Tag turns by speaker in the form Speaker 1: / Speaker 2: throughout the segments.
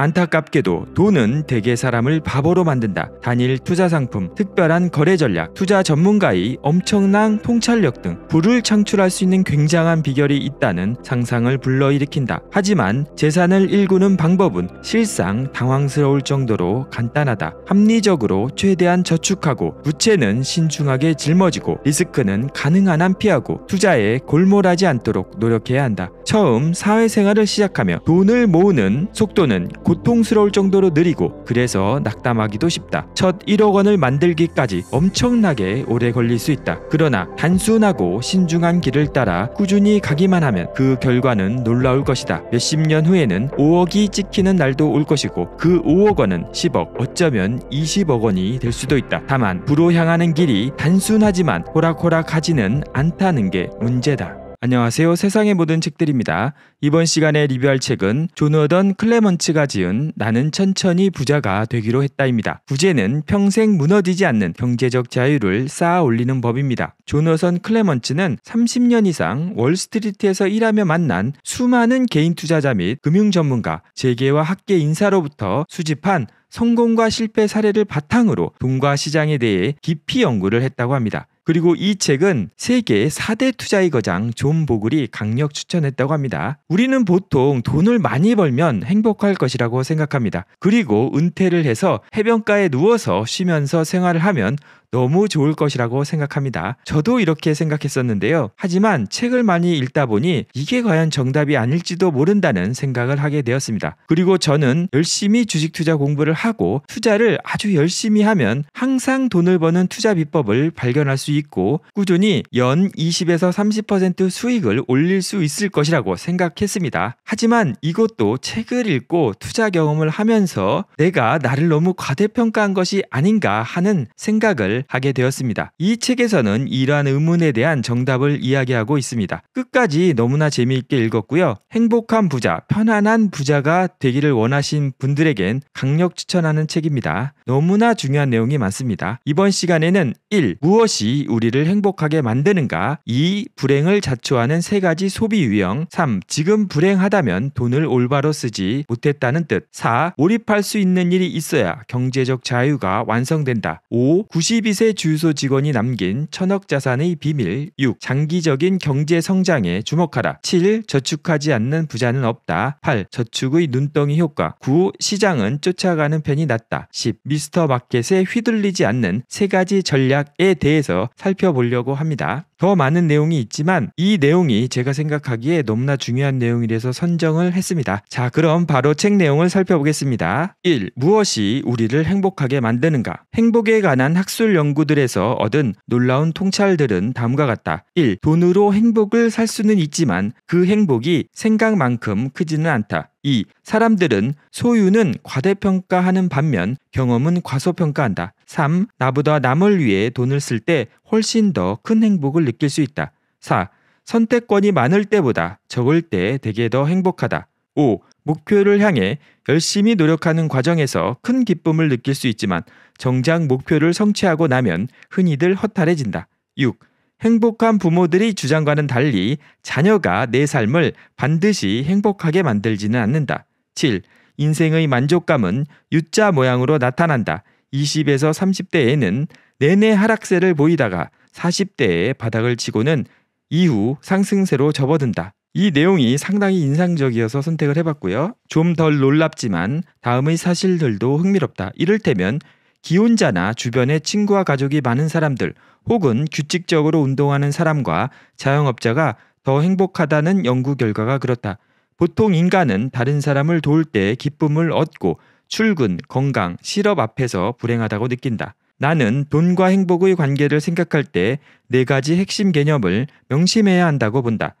Speaker 1: 안타깝게도 돈은 대개 사람을 바보로 만든다. 단일 투자 상품, 특별한 거래 전략, 투자 전문가의 엄청난 통찰력 등 부를 창출할 수 있는 굉장한 비결이 있다는 상상을 불러일으킨다. 하지만 재산을 일구는 방법은 실상 당황스러울 정도로 간단하다. 합리적으로 최대한 저축하고 부채는 신중하게 짊어지고 리스크는 가능한 한 피하고 투자에 골몰하지 않도록 노력해야 한다. 처음 사회생활을 시작하며 돈을 모으는 속도는 고통스러울 정도로 느리고 그래서 낙담하기도 쉽다. 첫 1억 원을 만들기까지 엄청나게 오래 걸릴 수 있다. 그러나 단순하고 신중한 길을 따라 꾸준히 가기만 하면 그 결과는 놀라울 것이다. 몇십 년 후에는 5억이 찍히는 날도 올 것이고 그 5억 원은 10억, 어쩌면 20억 원이 될 수도 있다. 다만 부로 향하는 길이 단순하지만 호락호락하지는 않다는 게 문제다. 안녕하세요. 세상의 모든 책들입니다. 이번 시간에 리뷰할 책은 존워던 클레먼츠가 지은 나는 천천히 부자가 되기로 했다입니다. 부재는 평생 무너지지 않는 경제적 자유를 쌓아 올리는 법입니다. 존워선 클레먼츠는 30년 이상 월스트리트에서 일하며 만난 수많은 개인 투자자 및 금융 전문가, 재계와 학계 인사로부터 수집한 성공과 실패 사례를 바탕으로 돈과 시장에 대해 깊이 연구를 했다고 합니다. 그리고 이 책은 세계 4대 투자의 거장 존 보글이 강력 추천했다고 합니다. 우리는 보통 돈을 많이 벌면 행복할 것이라고 생각합니다. 그리고 은퇴를 해서 해변가에 누워서 쉬면서 생활을 하면 너무 좋을 것이라고 생각합니다. 저도 이렇게 생각했었는데요. 하지만 책을 많이 읽다 보니 이게 과연 정답이 아닐지도 모른다는 생각을 하게 되었습니다. 그리고 저는 열심히 주식 투자 공부를 하고 투자를 아주 열심히 하면 항상 돈을 버는 투자 비법을 발견할 수 있고 꾸준히 연 20에서 30% 수익을 올릴 수 있을 것이라고 생각했습니다. 하지만 이것도 책을 읽고 투자 경험을 하면서 내가 나를 너무 과대평가한 것이 아닌가 하는 생각을 하게 되었습니다. 이 책에서는 이러한 의문에 대한 정답을 이야기하고 있습니다. 끝까지 너무나 재미있게 읽었고요. 행복한 부자, 편안한 부자가 되기를 원하신 분들에겐 강력 추천하는 책입니다. 너무나 중요한 내용이 많습니다. 이번 시간에는 1. 무엇이 우리를 행복하게 만드는가 2. 불행을 자초하는 세 가지 소비 유형 3. 지금 불행하다면 돈을 올바로 쓰지 못했다는 뜻 4. 몰입할 수 있는 일이 있어야 경제적 자유가 완성된다 5. 92세 주유소 직원이 남긴 천억 자산의 비밀 6. 장기적인 경제 성장에 주목하라 7. 저축하지 않는 부자는 없다 8. 저축의 눈덩이 효과 9. 시장은 쫓아가는 편이 낫다 10. 미 미스터 마켓에 휘둘리지 않는 세 가지 전략에 대해서 살펴보려고 합니다. 더 많은 내용이 있지만 이 내용이 제가 생각하기에 너무나 중요한 내용이라서 선정을 했습니다. 자, 그럼 바로 책 내용을 살펴보겠습니다. 1. 무엇이 우리를 행복하게 만드는가? 행복에 관한 학술 연구들에서 얻은 놀라운 통찰들은 다음과 같다. 1. 돈으로 행복을 살 수는 있지만 그 행복이 생각만큼 크지는 않다. 2. 사람들은 소유는 과대평가하는 반면 경험은 과소평가한다. 3. 나보다 남을 위해 돈을 쓸 때 훨씬 더 큰 행복을 느낄 수 있다. 4. 선택권이 많을 때보다 적을 때 되게 더 행복하다. 5. 목표를 향해 열심히 노력하는 과정에서 큰 기쁨을 느낄 수 있지만 정작 목표를 성취하고 나면 흔히들 허탈해진다. 6. 행복한 부모들이 주장과는 달리 자녀가 내 삶을 반드시 행복하게 만들지는 않는다. 7. 인생의 만족감은 U자 모양으로 나타난다. 20에서 30대에는 내내 하락세를 보이다가 40대에 바닥을 치고는 이후 상승세로 접어든다. 이 내용이 상당히 인상적이어서 선택을 해봤고요. 좀 덜 놀랍지만 다음의 사실들도 흥미롭다. 이를테면 기혼자나 주변에 친구와 가족이 많은 사람들, 혹은 규칙적으로 운동하는 사람과 자영업자가 더 행복하다는 연구 결과가 그렇다. 보통 인간은 다른 사람을 도울 때 기쁨을 얻고 출근, 건강, 실업 앞에서 불행하다고 느낀다. 나는 돈과 행복의 관계를 생각할 때 네 가지 핵심 개념을 명심해야 한다고 본다.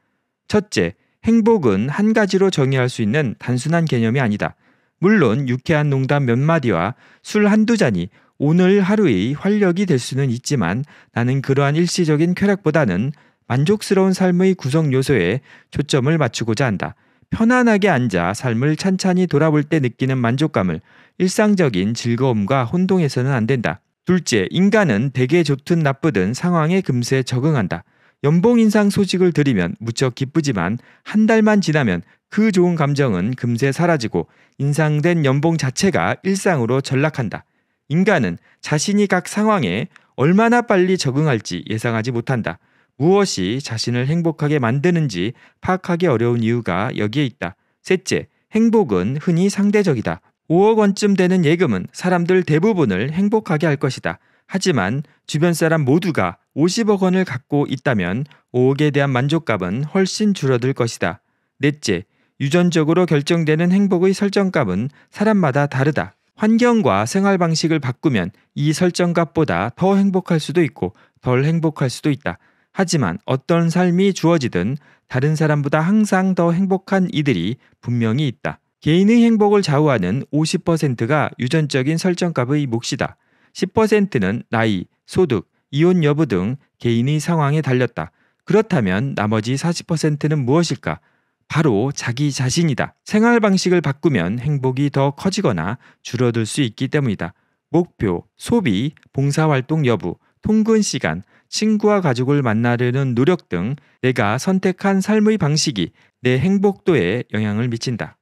Speaker 1: 첫째, 행복은 한 가지로 정의할 수 있는 단순한 개념이 아니다. 물론 유쾌한 농담 몇 마디와 술 한두 잔이 오늘 하루의 활력이 될 수는 있지만 나는 그러한 일시적인 쾌락보다는 만족스러운 삶의 구성 요소에 초점을 맞추고자 한다. 편안하게 앉아 삶을 찬찬히 돌아볼 때 느끼는 만족감을 일상적인 즐거움과 혼동해서는 안 된다. 둘째, 인간은 대개 좋든 나쁘든 상황에 금세 적응한다. 연봉 인상 소식을 들으면 무척 기쁘지만 한 달만 지나면 그 좋은 감정은 금세 사라지고 인상된 연봉 자체가 일상으로 전락한다. 인간은 자신이 각 상황에 얼마나 빨리 적응할지 예상하지 못한다. 무엇이 자신을 행복하게 만드는지 파악하기 어려운 이유가 여기에 있다. 셋째, 행복은 흔히 상대적이다. 5억 원쯤 되는 예금은 사람들 대부분을 행복하게 할 것이다. 하지만 주변 사람 모두가 50억 원을 갖고 있다면 5억에 대한 만족감은 훨씬 줄어들 것이다. 넷째, 유전적으로 결정되는 행복의 설정값은 사람마다 다르다. 환경과 생활 방식을 바꾸면 이 설정값보다 더 행복할 수도 있고 덜 행복할 수도 있다. 하지만 어떤 삶이 주어지든 다른 사람보다 항상 더 행복한 이들이 분명히 있다. 개인의 행복을 좌우하는 50%가 유전적인 설정값의 몫이다. 10%는 나이, 소득, 이혼 여부 등 개인의 상황에 달렸다. 그렇다면 나머지 40%는 무엇일까? 바로 자기 자신이다. 생활 방식을 바꾸면 행복이 더 커지거나 줄어들 수 있기 때문이다. 목표, 소비, 봉사활동 여부, 통근 시간, 친구와 가족을 만나려는 노력 등 내가 선택한 삶의 방식이 내 행복도에 영향을 미친다.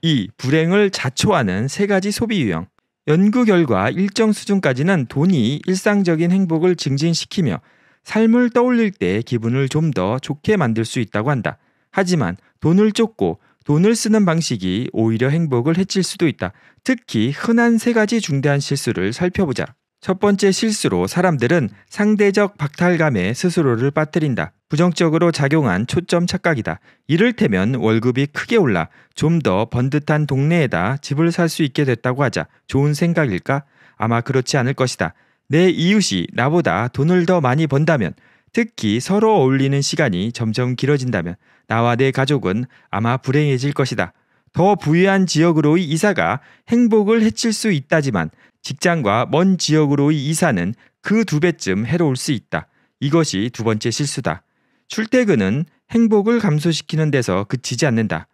Speaker 1: 2. 불행을 자초하는 세 가지 소비 유형. 연구 결과 일정 수준까지는 돈이 일상적인 행복을 증진시키며 삶을 떠올릴 때 기분을 좀 더 좋게 만들 수 있다고 한다. 하지만 돈을 쫓고 돈을 쓰는 방식이 오히려 행복을 해칠 수도 있다. 특히 흔한 세 가지 중대한 실수를 살펴보자. 첫 번째 실수로 사람들은 상대적 박탈감에 스스로를 빠뜨린다. 부정적으로 작용한 초점 착각이다. 이를테면 월급이 크게 올라 좀 더 번듯한 동네에다 집을 살 수 있게 됐다고 하자 좋은 생각일까? 아마 그렇지 않을 것이다. 내 이웃이 나보다 돈을 더 많이 번다면 특히 서로 어울리는 시간이 점점 길어진다면 나와 내 가족은 아마 불행해질 것이다. 더 부유한 지역으로의 이사가 행복을 해칠 수 있다지만 직장과 먼 지역으로의 이사는 그 두 배쯤 해로울 수 있다. 이것이 두 번째 실수다. 출퇴근은 행복을 감소시키는 데서 그치지 않는다.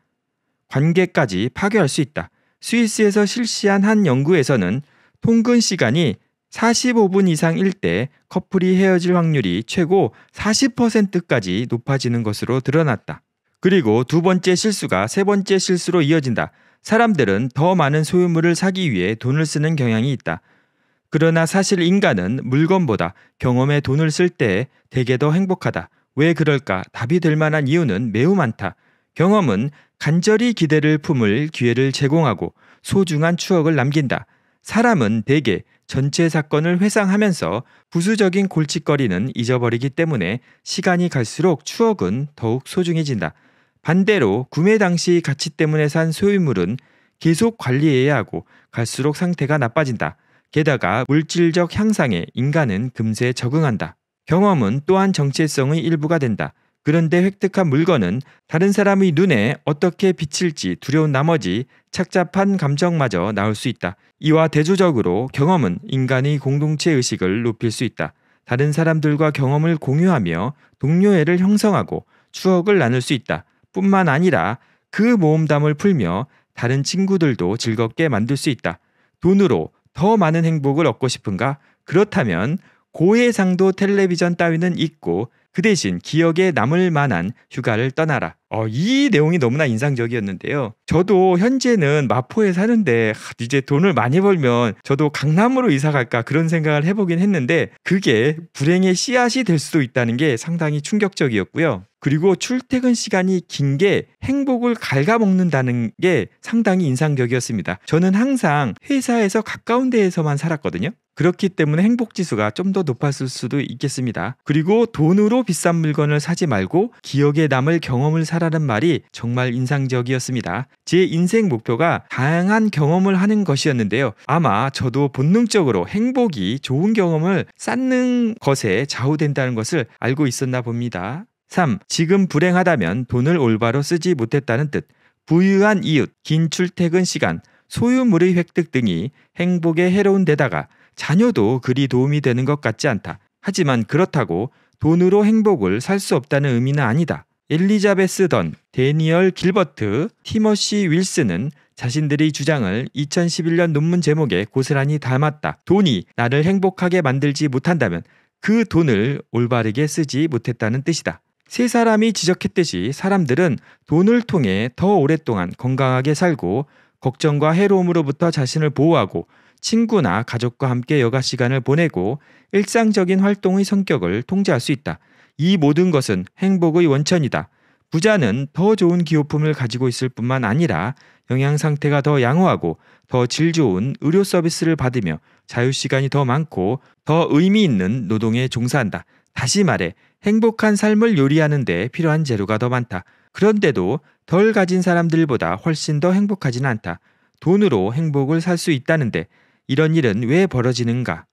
Speaker 1: 관계까지 파괴할 수 있다. 스위스에서 실시한 한 연구에서는 통근 시간이 45분 이상일 때 커플이 헤어질 확률이 최고 40%까지 높아지는 것으로 드러났다. 그리고 두 번째 실수가 세 번째 실수로 이어진다. 사람들은 더 많은 소유물을 사기 위해 돈을 쓰는 경향이 있다. 그러나 사실 인간은 물건보다 경험에 돈을 쓸 때 대개 더 행복하다. 왜 그럴까? 답이 될 만한 이유는 매우 많다. 경험은 간절히 기대를 품을 기회를 제공하고 소중한 추억을 남긴다. 사람은 대개 전체 사건을 회상하면서 부수적인 골칫거리는 잊어버리기 때문에 시간이 갈수록 추억은 더욱 소중해진다. 반대로 구매 당시 가치 때문에 산 소유물은 계속 관리해야 하고 갈수록 상태가 나빠진다. 게다가 물질적 향상에 인간은 금세 적응한다. 경험은 또한 정체성의 일부가 된다. 그런데 획득한 물건은 다른 사람의 눈에 어떻게 비칠지 두려운 나머지 착잡한 감정마저 나올 수 있다. 이와 대조적으로 경험은 인간의 공동체 의식을 높일 수 있다. 다른 사람들과 경험을 공유하며 동료애를 형성하고 추억을 나눌 수 있다. 뿐만 아니라 그 모험담을 풀며 다른 친구들도 즐겁게 만들 수 있다. 돈으로 더 많은 행복을 얻고 싶은가? 그렇다면 고해상도 텔레비전 따위는 있고 그 대신 기억에 남을 만한 휴가를 떠나라. 어, 이 내용이 너무나 인상적이었는데요. 저도 현재는 마포에 사는데 이제 돈을 많이 벌면 저도 강남으로 이사 갈까 그런 생각을 해보긴 했는데 그게 불행의 씨앗이 될 수도 있다는 게 상당히 충격적이었고요. 그리고 출퇴근 시간이 긴 게 행복을 갉아먹는다는 게 상당히 인상적이었습니다. 저는 항상 회사에서 가까운 데에서만 살았거든요. 그렇기 때문에 행복 지수가 좀 더 높았을 수도 있겠습니다. 그리고 돈으로 비싼 물건을 사지 말고 기억에 남을 경험을 사라는 말이 정말 인상적이었습니다. 제 인생 목표가 다양한 경험을 하는 것이었는데요. 아마 저도 본능적으로 행복이 좋은 경험을 쌓는 것에 좌우된다는 것을 알고 있었나 봅니다. 3. 지금 불행하다면 돈을 올바로 쓰지 못했다는 뜻, 부유한 이웃, 긴 출퇴근 시간, 소유물의 획득 등이 행복에 해로운 데다가 자녀도 그리 도움이 되는 것 같지 않다. 하지만 그렇다고 돈으로 행복을 살 수 없다는 의미는 아니다. 엘리자베스 던, 데니얼 길버트, 티머시 윌슨은 자신들의 주장을 2011년 논문 제목에 고스란히 담았다 돈이 나를 행복하게 만들지 못한다면 그 돈을 올바르게 쓰지 못했다는 뜻이다. 세 사람이 지적했듯이 사람들은 돈을 통해 더 오랫동안 건강하게 살고 걱정과 해로움으로부터 자신을 보호하고 친구나 가족과 함께 여가 시간을 보내고 일상적인 활동의 성격을 통제할 수 있다. 이 모든 것은 행복의 원천이다. 부자는 더 좋은 기호품을 가지고 있을 뿐만 아니라 영양 상태가 더 양호하고 더 질 좋은 의료 서비스를 받으며 자유 시간이 더 많고 더 의미 있는 노동에 종사한다. 다시 말해 행복한 삶을 요리하는 데 필요한 재료가 더 많다. 그런데도 덜 가진 사람들보다 훨씬 더행복하진 않다. 돈으로 행복을 살 수 있다는데 이런 일은 왜 벌어지는가?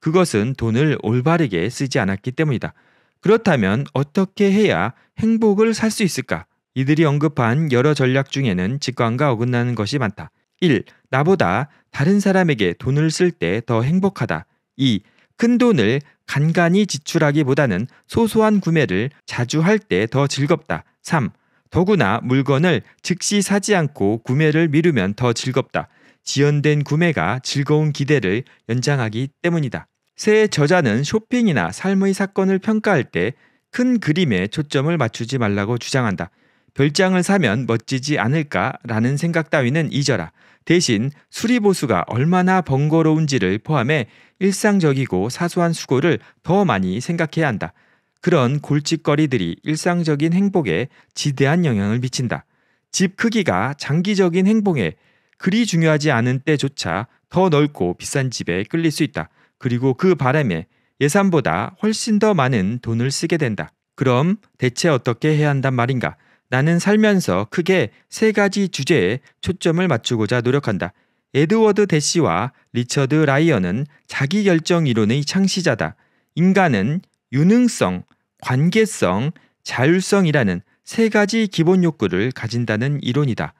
Speaker 1: 그것은 돈을 올바르게 쓰지 않았기 때문이다. 그렇다면 어떻게 해야 행복을 살 수 있을까? 이들이 언급한 여러 전략 중에는 직관과 어긋나는 것이 많다. 1. 나보다 다른 사람에게 돈을 쓸 때 더 행복하다. 2. 큰 돈을 간간히 지출하기보다는 소소한 구매를 자주 할 때 더 즐겁다. 3. 더구나 물건을 즉시 사지 않고 구매를 미루면 더 즐겁다. 지연된 구매가 즐거운 기대를 연장하기 때문이다. 새 저자는 쇼핑이나 삶의 사건을 평가할 때 큰 그림에 초점을 맞추지 말라고 주장한다. 별장을 사면 멋지지 않을까라는 생각 따위는 잊어라. 대신 수리보수가 얼마나 번거로운지를 포함해 일상적이고 사소한 수고를 더 많이 생각해야 한다. 그런 골칫거리들이 일상적인 행복에 지대한 영향을 미친다. 집 크기가 장기적인 행복에 그리 중요하지 않은 때조차 더 넓고 비싼 집에 끌릴 수 있다. 그리고 그 바람에 예산보다 훨씬 더 많은 돈을 쓰게 된다. 그럼 대체 어떻게 해야 한단 말인가? 나는 살면서 크게 세 가지 주제에 초점을 맞추고자 노력한다. 에드워드 대시와 리처드 라이언은 자기 결정 이론의 창시자다. 인간은 유능성, 관계성, 자율성이라는 세 가지 기본 욕구를 가진다는 이론이다.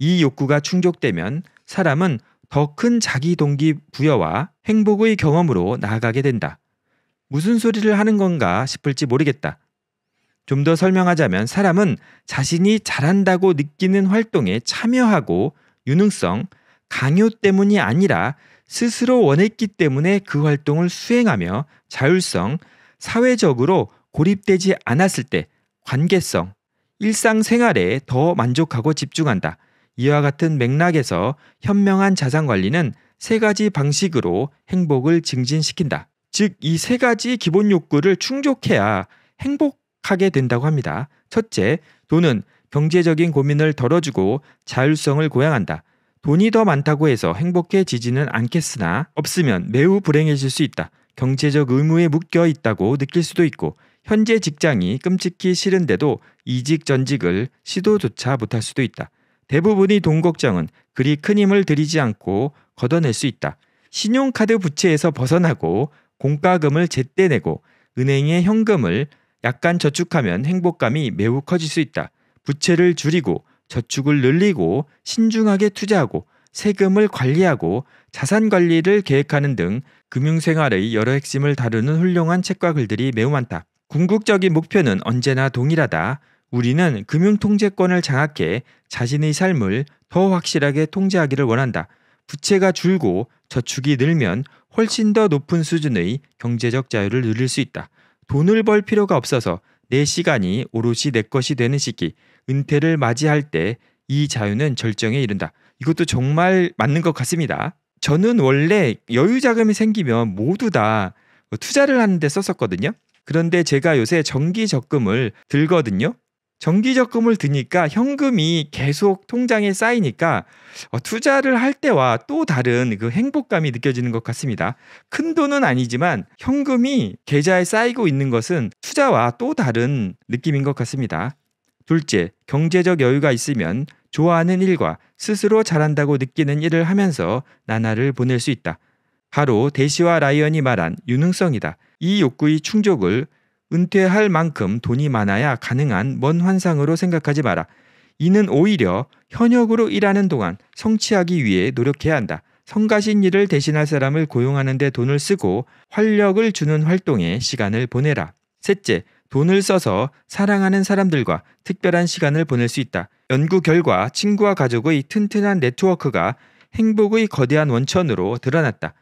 Speaker 1: 이 욕구가 충족되면 사람은 더 큰 자기 동기 부여와 행복의 경험으로 나아가게 된다. 무슨 소리를 하는 건가 싶을지 모르겠다. 좀더 설명하자면 사람은 자신이 잘한다고 느끼는 활동에 참여하고 유능성, 강요 때문이 아니라 스스로 원했기 때문에 그 활동을 수행하며 자율성, 사회적으로 고립되지 않았을 때 관계성, 일상생활에 더 만족하고 집중한다. 이와 같은 맥락에서 현명한 자산 관리는 세 가지 방식으로 행복을 증진시킨다. 즉, 이 세 가지 기본 욕구를 충족해야 행복 하게 된다고 합니다. 첫째, 돈은 경제적인 고민을 덜어주고 자율성을 고양한다. 돈이 더 많다고 해서 행복해지지는 않겠으나 없으면 매우 불행해질 수 있다. 경제적 의무에 묶여 있다고 느낄 수도 있고 현재 직장이 끔찍히 싫은데도 이직 전직을 시도조차 못할 수도 있다. 대부분의돈 걱정은 그리 큰 힘을 들이지 않고 걷어낼 수 있다. 신용카드 부채에서 벗어나고 공과금을 제때 내고 은행에 현금을 약간 저축하면 행복감이 매우 커질 수 있다. 부채를 줄이고 저축을 늘리고 신중하게 투자하고 세금을 관리하고 자산 관리를 계획하는 등 금융생활의 여러 핵심을 다루는 훌륭한 책과 글들이 매우 많다. 궁극적인 목표는 언제나 동일하다. 우리는 금융통제권을 장악해 자신의 삶을 더 확실하게 통제하기를 원한다. 부채가 줄고 저축이 늘면 훨씬 더 높은 수준의 경제적 자유를 누릴 수 있다. 돈을 벌 필요가 없어서 내 시간이 오롯이 내 것이 되는 시기, 은퇴를 맞이할 때 이 자유는 절정에 이른다. 이것도 정말 맞는 것 같습니다. 저는 원래 여유 자금이 생기면 모두 다 투자를 하는데 썼었거든요. 그런데 제가 요새 정기 적금을 들거든요. 정기적금을 드니까 현금이 계속 통장에 쌓이니까 어, 투자를 할 때와 또 다른 그 행복감이 느껴지는 것 같습니다. 큰 돈은 아니지만 현금이 계좌에 쌓이고 있는 것은 투자와 또 다른 느낌인 것 같습니다. 둘째, 경제적 여유가 있으면 좋아하는 일과 스스로 잘한다고 느끼는 일을 하면서 나날을 보낼 수 있다. 바로 대시와 라이언이 말한 유능성이다. 이 욕구의 충족을 은퇴할 만큼 돈이 많아야 가능한 먼 환상으로 생각하지 마라. 이는 오히려 현역으로 일하는 동안 성취하기 위해 노력해야 한다. 성가신 일을 대신할 사람을 고용하는 데 돈을 쓰고 활력을 주는 활동에 시간을 보내라. 셋째, 돈을 써서 사랑하는 사람들과 특별한 시간을 보낼 수 있다. 연구 결과 친구와 가족의 튼튼한 네트워크가 행복의 거대한 원천으로 드러났다.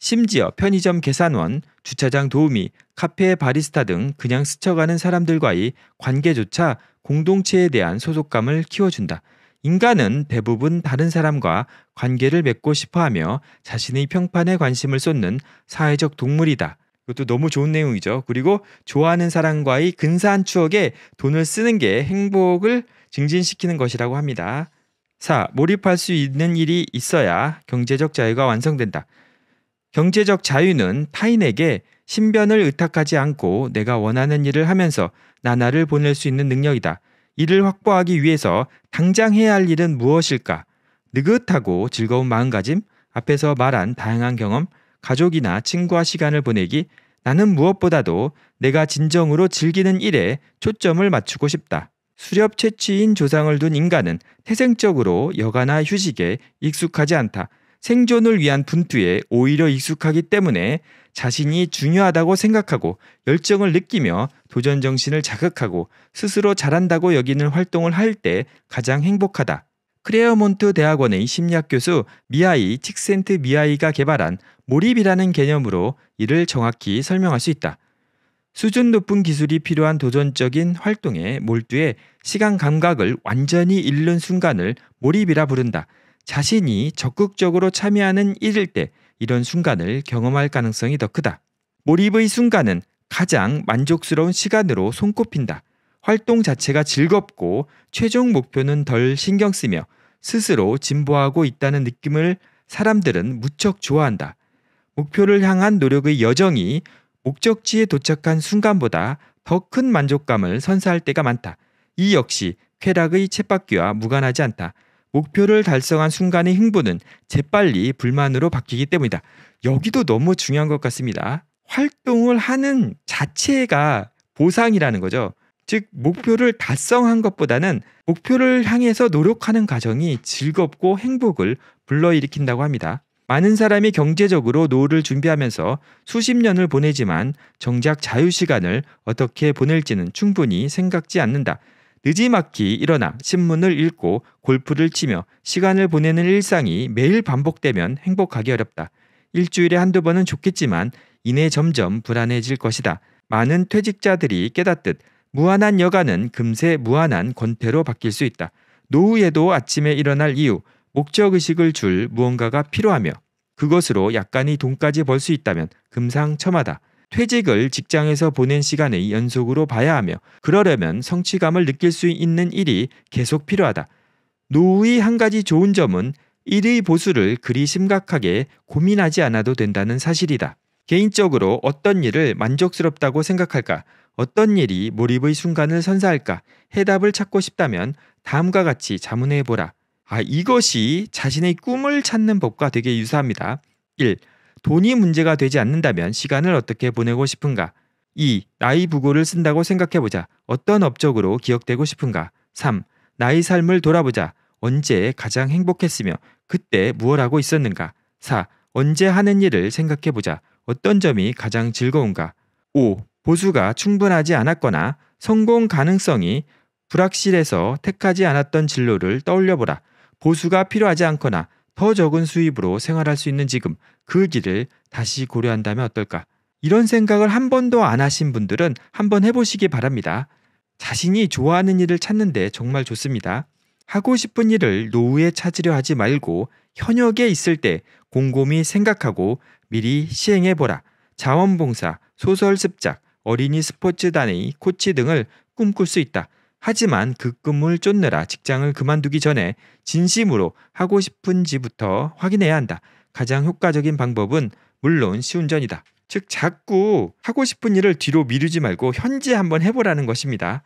Speaker 1: 심지어 편의점 계산원, 주차장 도우미, 카페 바리스타 등 그냥 스쳐가는 사람들과의 관계조차 공동체에 대한 소속감을 키워준다. 인간은 대부분 다른 사람과 관계를 맺고 싶어 하며 자신의 평판에 관심을 쏟는 사회적 동물이다. 이것도 너무 좋은 내용이죠. 그리고 좋아하는 사람과의 근사한 추억에 돈을 쓰는 게 행복을 증진시키는 것이라고 합니다. 4. 몰입할 수 있는 일이 있어야 경제적 자유가 완성된다. 경제적 자유는 타인에게 신변을 의탁하지 않고 내가 원하는 일을 하면서 나날을 보낼 수 있는 능력이다. 이를 확보하기 위해서 당장 해야 할 일은 무엇일까? 느긋하고 즐거운 마음가짐, 앞에서 말한 다양한 경험, 가족이나 친구와 시간을 보내기, 나는 무엇보다도 내가 진정으로 즐기는 일에 초점을 맞추고 싶다. 수렵 채취인 조상을 둔 인간은 태생적으로 여가나 휴식에 익숙하지 않다. 생존을 위한 분투에 오히려 익숙하기 때문에 자신이 중요하다고 생각하고 열정을 느끼며 도전 정신을 자극하고 스스로 잘한다고 여기는 활동을 할 때 가장 행복하다. 크레어몬트 대학원의 심리학 교수 미아이 칙센트 미아이가 개발한 몰입이라는 개념으로 이를 정확히 설명할 수 있다. 수준 높은 기술이 필요한 도전적인 활동에 몰두해 시간 감각을 완전히 잃는 순간을 몰입이라 부른다. 자신이 적극적으로 참여하는 일일 때 이런 순간을 경험할 가능성이 더 크다. 몰입의 순간은 가장 만족스러운 시간으로 손꼽힌다. 활동 자체가 즐겁고 최종 목표는 덜 신경 쓰며 스스로 진보하고 있다는 느낌을 사람들은 무척 좋아한다. 목표를 향한 노력의 여정이 목적지에 도착한 순간보다 더 큰 만족감을 선사할 때가 많다. 이 역시 쾌락의 쳇바퀴와 무관하지 않다. 목표를 달성한 순간의 흥분은 재빨리 불만으로 바뀌기 때문이다. 여기도 너무 중요한 것 같습니다. 활동을 하는 자체가 보상이라는 거죠. 즉, 목표를 달성한 것보다는 목표를 향해서 노력하는 과정이 즐겁고 행복을 불러일으킨다고 합니다. 많은 사람이 경제적으로 노후를 준비하면서 수십 년을 보내지만 정작 자유 시간을 어떻게 보낼지는 충분히 생각지 않는다. 늦지막히 일어나 신문을 읽고 골프를 치며 시간을 보내는 일상이 매일 반복되면 행복하기 어렵다. 일주일에 한두 번은 좋겠지만 이내 점점 불안해질 것이다. 많은 퇴직자들이 깨닫듯 무한한 여가는 금세 무한한 권태로 바뀔 수 있다. 노후에도 아침에 일어날 이유, 목적의식을 줄 무언가가 필요하며 그것으로 약간의 돈까지 벌 수 있다면 금상첨화다. 퇴직을 직장에서 보낸 시간의 연속으로 봐야 하며 그러려면 성취감을 느낄 수 있는 일이 계속 필요하다. 노후의 한 가지 좋은 점은 일의 보수를 그리 심각하게 고민하지 않아도 된다는 사실이다. 개인적으로 어떤 일을 만족스럽다고 생각할까? 어떤 일이 몰입의 순간을 선사할까? 해답을 찾고 싶다면 다음과 같이 자문해 보라. 아, 이것이 자신의 꿈을 찾는 법과 되게 유사합니다. 1. 돈이 문제가 되지 않는다면 시간을 어떻게 보내고 싶은가? 2. 나이 부고를 쓴다고 생각해보자. 어떤 업적으로 기억되고 싶은가? 3. 나이 삶을 돌아보자. 언제 가장 행복했으며 그때 무엇 하고 있었는가? 4. 언제 하는 일을 생각해보자. 어떤 점이 가장 즐거운가? 5. 보수가 충분하지 않았거나 성공 가능성이 불확실해서 택하지 않았던 진로를 떠올려보라. 보수가 필요하지 않거나 더 적은 수입으로 생활할 수 있는 지금 그 길을 다시 고려한다면 어떨까? 이런 생각을 한 번도 안 하신 분들은 한 번 해보시기 바랍니다. 자신이 좋아하는 일을 찾는데 정말 좋습니다. 하고 싶은 일을 노후에 찾으려 하지 말고 현역에 있을 때 곰곰이 생각하고 미리 시행해보라. 자원봉사, 소설 습작, 어린이 스포츠단의 코치 등을 꿈꿀 수 있다. 하지만 그 꿈을 쫓느라 직장을 그만두기 전에 진심으로 하고 싶은지부터 확인해야 한다. 가장 효과적인 방법은 물론 쉬운전이다즉 자꾸 하고 싶은 일을 뒤로 미루지 말고 현재 한번 해보라는 것입니다.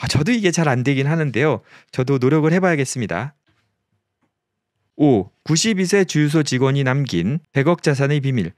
Speaker 1: 아, 저도 이게 잘 안 되긴 하는데요. 저도 노력을 해봐야겠습니다. 5. 92세 주유소 직원이 남긴 100억 자산의 비밀.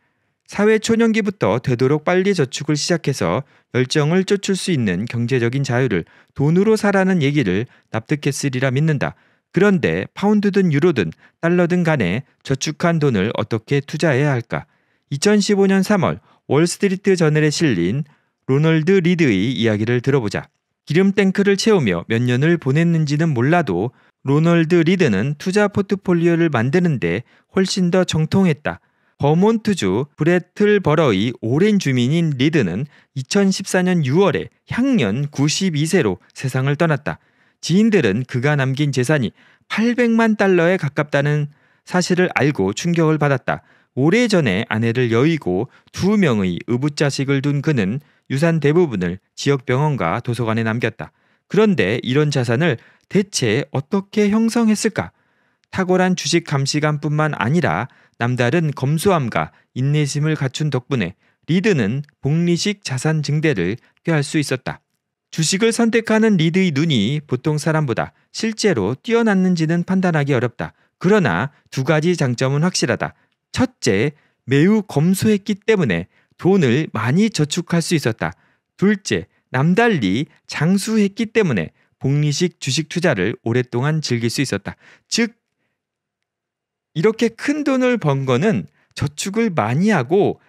Speaker 1: 사회 초년기부터 되도록 빨리 저축을 시작해서 열정을 쫓을 수 있는 경제적인 자유를 돈으로 사라는 얘기를 납득했으리라 믿는다. 그런데 파운드든 유로든 달러든 간에 저축한 돈을 어떻게 투자해야 할까? 2015년 3월 월스트리트 저널에 실린 로널드 리드의 이야기를 들어보자. 기름 탱크를 채우며 몇 년을 보냈는지는 몰라도 로널드 리드는 투자 포트폴리오를 만드는데 훨씬 더 정통했다. 버몬트주 브레틀버러의 오랜 주민인 리드는 2014년 6월에 향년 92세로 세상을 떠났다. 지인들은 그가 남긴 재산이 800만 달러에 가깝다는 사실을 알고 충격을 받았다. 오래전에 아내를 여의고 두 명의 의붓자식을 둔 그는 유산 대부분을 지역 병원과 도서관에 남겼다. 그런데 이런 자산을 대체 어떻게 형성했을까? 탁월한 주식 감시관뿐만 아니라 남다른 검소함과 인내심을 갖춘 덕분에 리드는 복리식 자산 증대를 꾀할 수 있었다. 주식을 선택하는 리드의 눈이 보통 사람보다 실제로 뛰어났는지는 판단하기 어렵다. 그러나 두 가지 장점은 확실하다. 첫째, 매우 검소했기 때문에 돈을 많이 저축할 수 있었다. 둘째, 남달리 장수했기 때문에 복리식 주식 투자를 오랫동안 즐길 수 있었다. 즉, 이렇게 큰 돈을 번 거는 저축을 많이 하고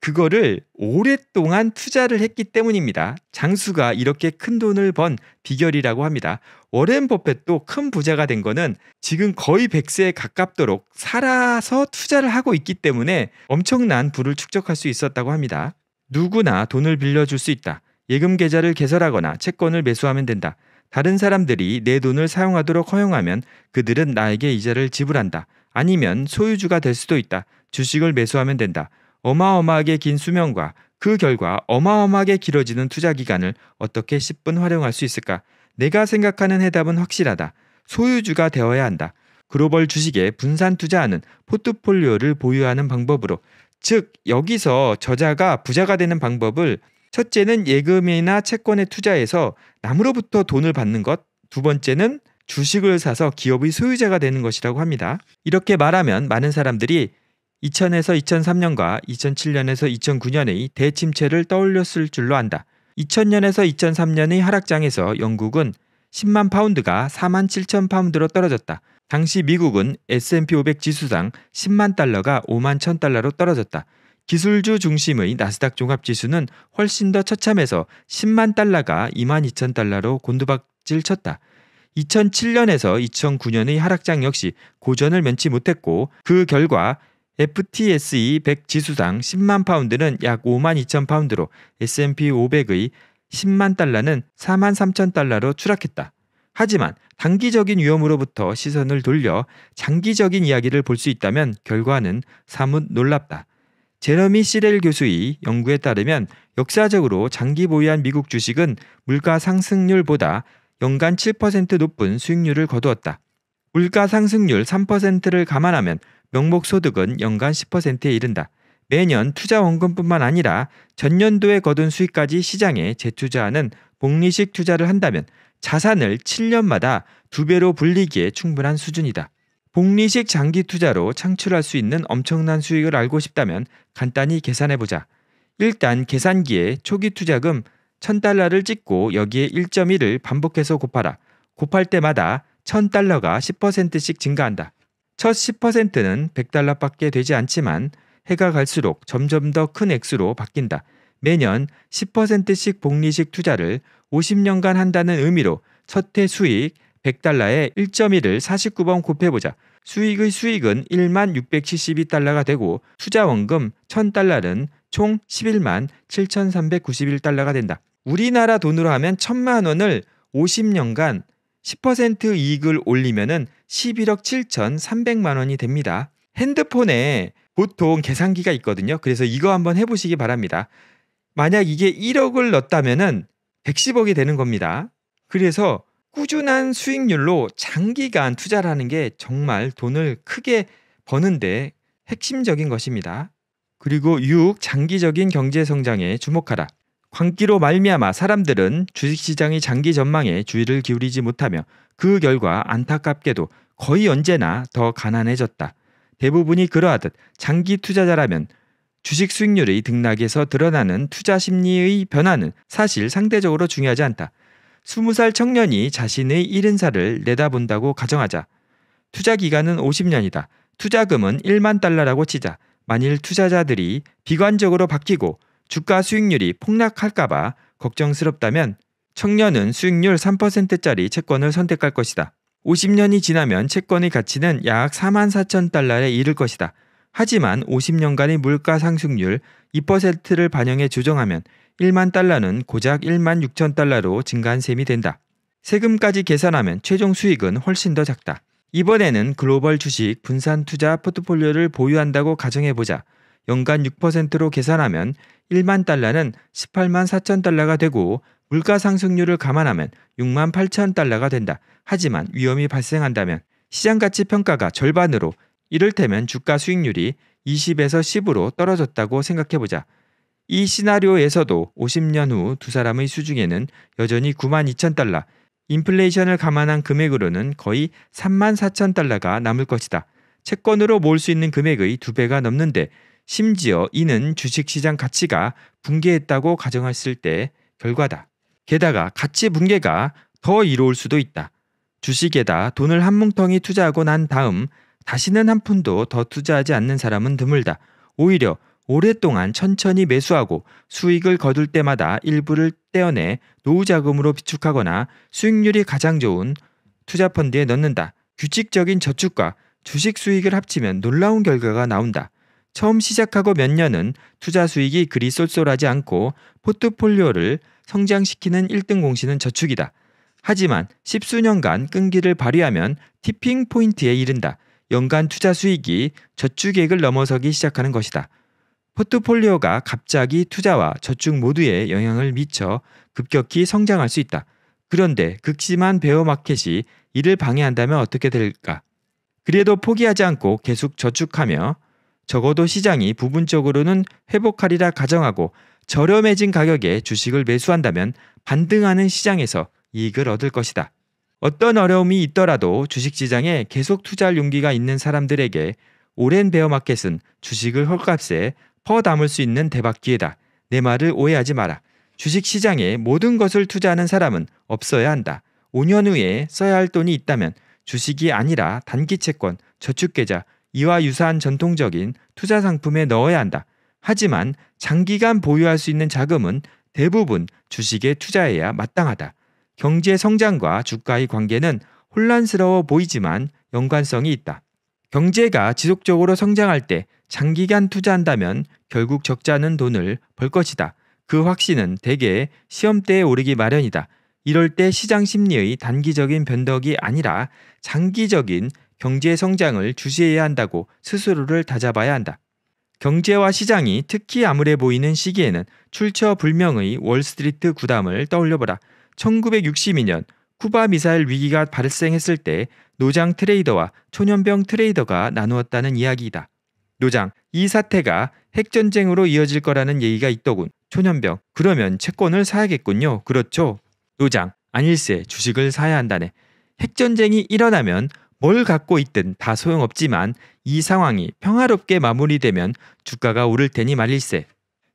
Speaker 1: 그거를 오랫동안 투자를 했기 때문입니다. 장수가 이렇게 큰 돈을 번 비결이라고 합니다. 워렌 버핏도 큰 부자가 된 거는 지금 거의 100세에 가깝도록 살아서 투자를 하고 있기 때문에 엄청난 부를 축적할 수 있었다고 합니다. 누구나 돈을 빌려줄 수 있다. 예금 계좌를 개설하거나 채권을 매수하면 된다. 다른 사람들이 내 돈을 사용하도록 허용하면 그들은 나에게 이자를 지불한다. 아니면 소유주가 될 수도 있다. 주식을 매수하면 된다. 어마어마하게 긴 수명과 그 결과 어마어마하게 길어지는 투자 기간을 어떻게 10분 활용할 수 있을까? 내가 생각하는 해답은 확실하다. 소유주가 되어야 한다. 글로벌 주식에 분산 투자하는 포트폴리오를 보유하는 방법으로 즉 여기서 저자가 부자가 되는 방법을 첫째는 예금이나 채권에 투자해서 남으로부터 돈을 받는 것, 두 번째는 주식을 사서 기업의 소유자가 되는 것이라고 합니다. 이렇게 말하면 많은 사람들이 2000에서 2003년과 2007년에서 2009년의 대침체를 떠올렸을 줄로 안다. 2000년에서 2003년의 하락장에서 영국은 10만 파운드가 4만 7천 파운드로 떨어졌다. 당시 미국은 S&P 500 지수상 10만 달러가 5만 1천 달러로 떨어졌다. 기술주 중심의 나스닥 종합지수는 훨씬 더 처참해서 10만 달러가 2만 2천 달러로 곤두박질 쳤다. 2007년에서 2009년의 하락장 역시 고전을 면치 못했고 그 결과 FTSE 100 지수당 10만 파운드는 약 5만 2천 파운드로 S&P 500의 10만 달러는 4만 3천 달러로 추락했다. 하지만 단기적인 위험으로부터 시선을 돌려 장기적인 이야기를 볼 수 있다면 결과는 사뭇 놀랍다. 제러미 시렐 교수의 연구에 따르면 역사적으로 장기 보유한 미국 주식은 물가 상승률보다 연간 7% 높은 수익률을 거두었다. 물가 상승률 3%를 감안하면 명목 소득은 연간 10%에 이른다. 매년 투자 원금뿐만 아니라 전년도에 거둔 수익까지 시장에 재투자하는 복리식 투자를 한다면 자산을 7년마다 두 배로 불리기에 충분한 수준이다. 복리식 장기 투자로 창출할 수 있는 엄청난 수익을 알고 싶다면 간단히 계산해 보자. 일단 계산기에 초기 투자금 1000달러를 찍고 여기에 1.1을 반복해서 곱하라. 곱할 때마다 1000달러가 10%씩 증가한다. 첫 10%는 100달러밖에 되지 않지만 해가 갈수록 점점 더 큰 액수로 바뀐다. 매년 10%씩 복리식 투자를 50년간 한다는 의미로 첫해 수익 100달러에 1.1을 49번 곱해보자. 수익의 수익은 1만 672달러가 되고 투자 원금 1000달러는 총 11만 7391달러가 된다. 우리나라 돈으로 하면 천만 원을 50년간 10% 이익을 올리면은 11억 7천3백만 원이 됩니다. 핸드폰에 보통 계산기가 있거든요. 그래서 이거 한번 해보시기 바랍니다. 만약 이게 1억을 넣었다면은 110억이 되는 겁니다. 그래서 꾸준한 수익률로 장기간 투자를 하는 게 정말 돈을 크게 버는데 핵심적인 것입니다. 그리고 6. 장기적인 경제 성장에 주목하라. 광기로 말미암아 사람들은 주식시장의 장기 전망에 주의를 기울이지 못하며 그 결과 안타깝게도 거의 언제나 더 가난해졌다. 대부분이 그러하듯 장기 투자자라면 주식 수익률의 등락에서 드러나는 투자 심리의 변화는 사실 상대적으로 중요하지 않다. 20살 청년이 자신의 70살을 내다본다고 가정하자. 투자 기간은 50년이다. 투자금은 1만 달러라고 치자. 만일 투자자들이 비관적으로 바뀌고 주가 수익률이 폭락할까봐 걱정스럽다면 청년은 수익률 3%짜리 채권을 선택할 것이다. 50년이 지나면 채권의 가치는 약 4만 4천 달러에 이를 것이다. 하지만 50년간의 물가 상승률 2%를 반영해 조정하면 1만 달러는 고작 1만 6천 달러로 증가한 셈이 된다. 세금까지 계산하면 최종 수익은 훨씬 더 작다. 이번에는 글로벌 주식 분산 투자 포트폴리오를 보유한다고 가정해보자. 연간 6%로 계산하면 1만 달러는 18만 4천 달러가 되고 물가 상승률을 감안하면 6만 8천 달러가 된다. 하지만 위험이 발생한다면 시장 가치 평가가 절반으로 이를테면 주가 수익률이 20에서 10으로 떨어졌다고 생각해보자. 이 시나리오에서도 50년 후 두 사람의 수중에는 여전히 9만 2천 달러, 인플레이션을 감안한 금액으로는 거의 3만 4천 달러가 남을 것이다. 채권으로 모을 수 있는 금액의 두 배가 넘는데 심지어 이는 주식시장 가치가 붕괴했다고 가정했을 때 결과다. 게다가 가치 붕괴가 더 이로울 수도 있다. 주식에다 돈을 한 뭉텅이 투자하고 난 다음 다시는 한 푼도 더 투자하지 않는 사람은 드물다. 오히려 오랫동안 천천히 매수하고 수익을 거둘 때마다 일부를 떼어내 노후 자금으로 비축하거나 수익률이 가장 좋은 투자 펀드에 넣는다. 규칙적인 저축과 주식 수익을 합치면 놀라운 결과가 나온다. 처음 시작하고 몇 년은 투자 수익이 그리 쏠쏠하지 않고 포트폴리오를 성장시키는 1등 공신은 저축이다. 하지만 1 0수년간 끈기를 발휘하면 티핑 포인트에 이른다. 연간 투자 수익이 저축액을 넘어서기 시작하는 것이다. 포트폴리오가 갑자기 투자와 저축 모두에 영향을 미쳐 급격히 성장할 수 있다. 그런데 극심한 베어 마켓이 이를 방해한다면 어떻게 될까? 그래도 포기하지 않고 계속 저축하며 적어도 시장이 부분적으로는 회복하리라 가정하고 저렴해진 가격에 주식을 매수한다면 반등하는 시장에서 이익을 얻을 것이다. 어떤 어려움이 있더라도 주식시장에 계속 투자할 용기가 있는 사람들에게 오랜 베어마켓은 주식을 헐값에 퍼담을 수 있는 대박 기회다. 내 말을 오해하지 마라. 주식시장에 모든 것을 투자하는 사람은 없어야 한다. 5년 후에 써야 할 돈이 있다면 주식이 아니라 단기 채권, 저축계좌, 이와 유사한 전통적인 투자 상품에 넣어야 한다. 하지만 장기간 보유할 수 있는 자금은 대부분 주식에 투자해야 마땅하다. 경제 성장과 주가의 관계는 혼란스러워 보이지만 연관성이 있다. 경제가 지속적으로 성장할 때 장기간 투자한다면 결국 적자는 돈을 벌 것이다. 그 확신은 대개 시험대에 오르기 마련이다. 이럴 때 시장 심리의 단기적인 변덕이 아니라 장기적인 경제 성장을 주시해야 한다고 스스로를 다잡아야 한다. 경제와 시장이 특히 암울해 보이는 시기에는 출처 불명의 월스트리트 구담을 떠올려보라. 1962년 쿠바 미사일 위기가 발생했을 때 노장 트레이더와 초년병 트레이더가 나누었다는 이야기이다. 노장, 이 사태가 핵전쟁으로 이어질 거라는 얘기가 있더군. 초년병, 그러면 채권을 사야겠군요. 그렇죠? 노장, 아닐세, 주식을 사야 한다네. 핵전쟁이 일어나면 뭘 갖고 있든 다 소용없지만 이 상황이 평화롭게 마무리되면 주가가 오를 테니 말일세.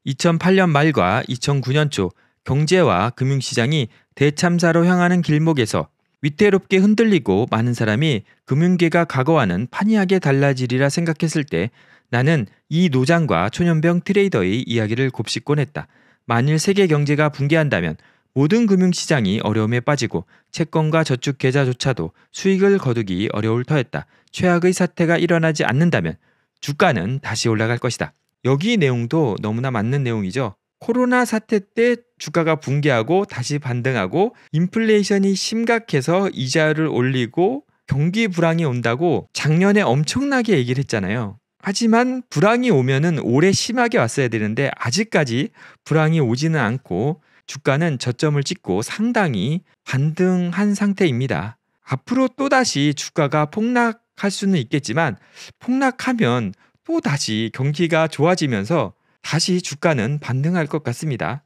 Speaker 1: 2008년 말과 2009년 초 경제와 금융시장이 대참사로 향하는 길목에서 위태롭게 흔들리고 많은 사람이 금융계가 과거와는 판이하게 달라지리라 생각했을 때 나는 이 노장과 초년병 트레이더의 이야기를 곱씹곤 했다. 만일 세계 경제가 붕괴한다면 모든 금융시장이 어려움에 빠지고 채권과 저축계좌조차도 수익을 거두기 어려울 터였다. 최악의 사태가 일어나지 않는다면 주가는 다시 올라갈 것이다. 여기 내용도 너무나 맞는 내용이죠. 코로나 사태 때 주가가 붕괴하고 다시 반등하고 인플레이션이 심각해서 이자를 올리고 경기 불황이 온다고 작년에 엄청나게 얘기를 했잖아요. 하지만 불황이 오면은 올해 심하게 왔어야 되는데 아직까지 불황이 오지는 않고 주가는 저점을 찍고 상당히 반등한 상태입니다. 앞으로 또다시 주가가 폭락할 수는 있겠지만 폭락하면 또다시 경기가 좋아지면서 다시 주가는 반등할 것 같습니다.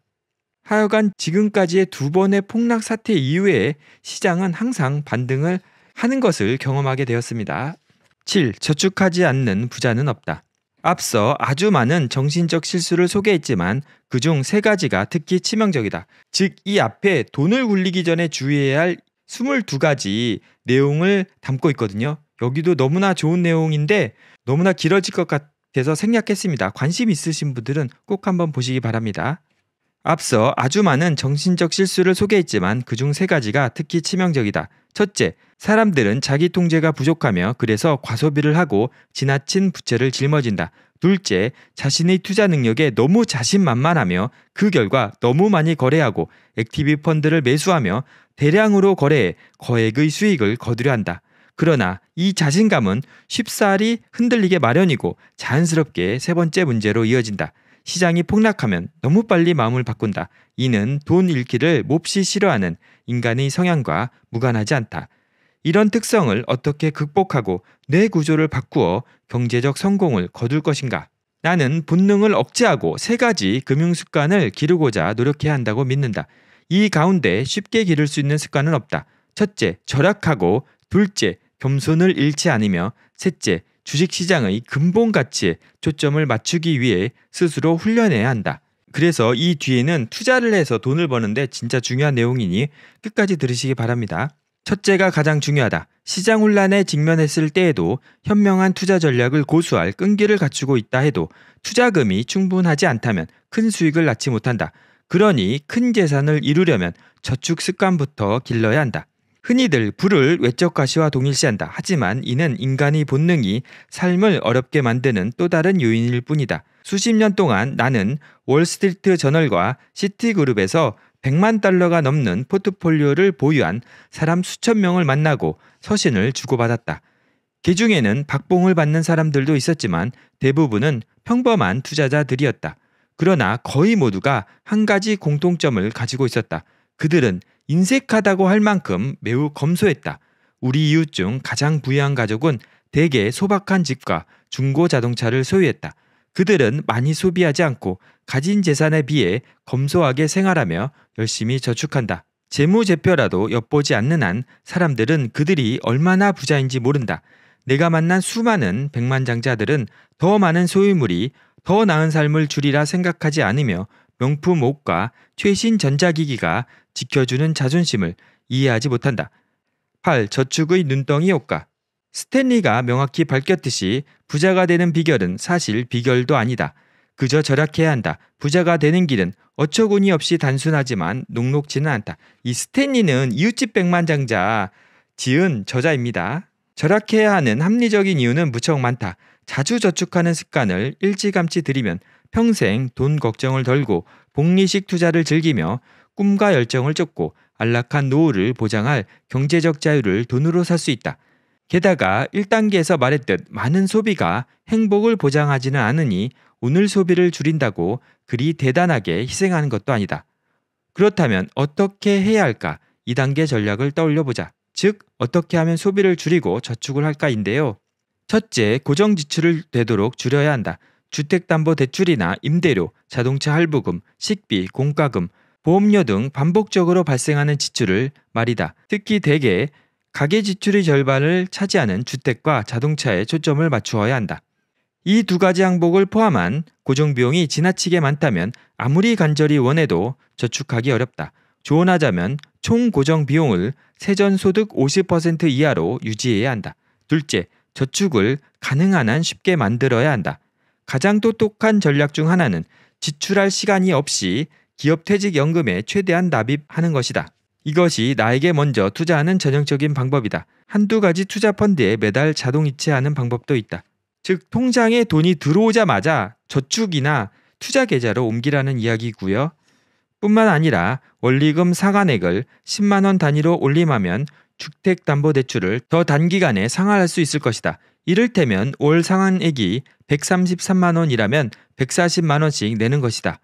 Speaker 1: 하여간 지금까지의 두 번의 폭락 사태 이후에 시장은 항상 반등을 하는 것을 경험하게 되었습니다. 7. 저축하지 않는 부자는 없다. 앞서 아주 많은 정신적 실수를 소개했지만 그중 세 가지가 특히 치명적이다. 즉, 이 앞에 돈을 굴리기 전에 주의해야 할 22가지 내용을 담고 있거든요. 여기도 너무나 좋은 내용인데 너무나 길어질 것 같아서 생략했습니다. 관심 있으신 분들은 꼭 한번 보시기 바랍니다. 앞서 아주 많은 정신적 실수를 소개했지만 그중 세 가지가 특히 치명적이다. 첫째, 사람들은 자기 통제가 부족하며 그래서 과소비를 하고 지나친 부채를 짊어진다. 둘째, 자신의 투자 능력에 너무 자신만만하며 그 결과 너무 많이 거래하고 액티비 펀드를 매수하며 대량으로 거래해 거액의 수익을 거두려 한다. 그러나 이 자신감은 쉽사리 흔들리게 마련이고 자연스럽게 세 번째 문제로 이어진다. 시장이 폭락하면 너무 빨리 마음을 바꾼다. 이는 돈 잃기를 몹시 싫어하는 인간의 성향과 무관하지 않다. 이런 특성을 어떻게 극복하고 뇌 구조를 바꾸어 경제적 성공을 거둘 것인가? 나는 본능을 억제하고 세 가지 금융 습관을 기르고자 노력해야 한다고 믿는다. 이 가운데 쉽게 기를 수 있는 습관은 없다. 첫째, 절약하고 둘째, 겸손을 잃지 않으며 셋째, 주식시장의 근본 가치에 초점을 맞추기 위해 스스로 훈련해야 한다. 그래서 이 뒤에는 투자를 해서 돈을 버는데 진짜 중요한 내용이니 끝까지 들으시기 바랍니다. 첫째가 가장 중요하다. 시장 혼란에 직면했을 때에도 현명한 투자 전략을 고수할 끈기를 갖추고 있다 해도 투자금이 충분하지 않다면 큰 수익을 낳지 못한다. 그러니 큰 재산을 이루려면 저축 습관부터 길러야 한다. 흔히들 불을 외적 가시와 동일시한다. 하지만 이는 인간의 본능이 삶을 어렵게 만드는 또 다른 요인일 뿐이다. 수십 년 동안 나는 월스트리트 저널과 시티그룹에서 100만 달러가 넘는 포트폴리오를 보유한 사람 수천 명을 만나고 서신을 주고받았다. 개중에는 그 박봉을 받는 사람들도 있었지만 대부분은 평범한 투자자들이었다. 그러나 거의 모두가 한 가지 공통점을 가지고 있었다. 그들은 인색하다고 할 만큼 매우 검소했다. 우리 이웃 중 가장 부유한 가족은 대개 소박한 집과 중고 자동차를 소유했다. 그들은 많이 소비하지 않고 가진 재산에 비해 검소하게 생활하며 열심히 저축한다. 재무제표라도 엿보지 않는 한 사람들은 그들이 얼마나 부자인지 모른다. 내가 만난 수많은 백만장자들은 더 많은 소유물이 더 나은 삶을 줄이라 생각하지 않으며 명품 옷과 최신 전자기기가 지켜주는 자존심을 이해하지 못한다. 8. 저축의 눈덩이 효과. 스탠리가 명확히 밝혔듯이 부자가 되는 비결은 사실 비결도 아니다. 그저 절약해야 한다. 부자가 되는 길은 어처구니 없이 단순하지만 녹록지는 않다. 이 스탠리는 이웃집 백만장자 지은 저자입니다. 절약해야 하는 합리적인 이유는 무척 많다. 자주 저축하는 습관을 일찌감치 들이면 평생 돈 걱정을 덜고 복리식 투자를 즐기며 꿈과 열정을 쫓고 안락한 노후를 보장할 경제적 자유를 돈으로 살 수 있다. 게다가 1단계에서 말했듯 많은 소비가 행복을 보장하지는 않으니 오늘 소비를 줄인다고 그리 대단하게 희생하는 것도 아니다. 그렇다면 어떻게 해야 할까? 2단계 전략을 떠올려 보자. 즉, 어떻게 하면 소비를 줄이고 저축을 할까인데요. 첫째, 고정 지출을 되도록 줄여야 한다. 주택담보대출이나 임대료, 자동차 할부금, 식비, 공과금, 보험료 등 반복적으로 발생하는 지출을 말이다. 특히 대개 가계 지출의 절반을 차지하는 주택과 자동차에 초점을 맞추어야 한다. 이두 가지 항목을 포함한 고정 비용이 지나치게 많다면 아무리 간절히 원해도 저축하기 어렵다. 조언하자면 총 고정 비용을 세전 소득 50% 이하로 유지해야 한다. 둘째, 저축을 가능한 한 쉽게 만들어야 한다. 가장 똑똑한 전략 중 하나는 지출할 시간이 없이 기업 퇴직 연금에 최대한 납입하는 것이다. 이것이 나에게 먼저 투자하는 전형적인 방법이다. 한두 가지 투자 펀드에 매달 자동이체하는 방법도 있다. 즉 통장에 돈이 들어오자마자 저축이나 투자 계좌로 옮기라는 이야기고요. 뿐만 아니라 원리금 상한액을 10만 원 단위로 올림하면 주택담보대출을 더 단기간에 상환할 수 있을 것이다. 이를테면 월 상한액이 133만 원이라면 140만 원씩 내는 것이다.